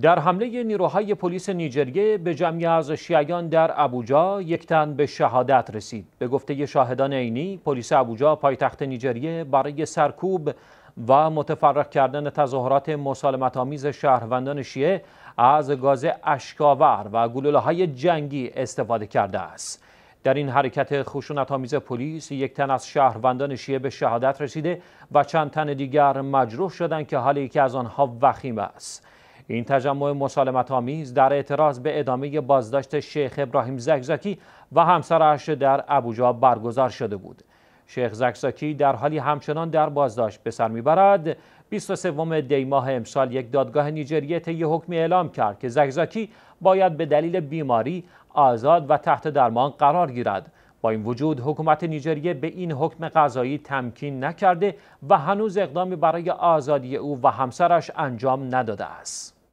در حمله نیروهای پلیس نیجریه به جمعی از شیعیان در ابوجا یک تن به شهادت رسید. به گفته شاهدان عینی، پلیس ابوجا پایتخت نیجریه برای سرکوب و متفرق کردن تظاهرات مسالمت آمیز شهروندان شیعه از گاز اشکاور و گلوله های جنگی استفاده کرده است. در این حرکت خشونت آمیز پلیس یک تن از شهروندان شیعه به شهادت رسیده و چند تن دیگر مجروح شدند که حال یکی از آنها وخیم است. این تجمع مسالمت آمیز در اعتراض به ادامه بازداشت شیخ ابراهیم زکزاکی و همسرش در ابوجا برگزار شده بود. شیخ زگزاکی در حالی همچنان در بازداشت به سر میبرد 23 دی ماه امسال یک دادگاه نیجریه طی حکمی اعلام کرد که زکزاکی باید به دلیل بیماری آزاد و تحت درمان قرار گیرد با این وجود حکومت نیجریه به این حکم قضایی تمکین نکرده و هنوز اقدامی برای آزادی او و همسرش انجام نداده است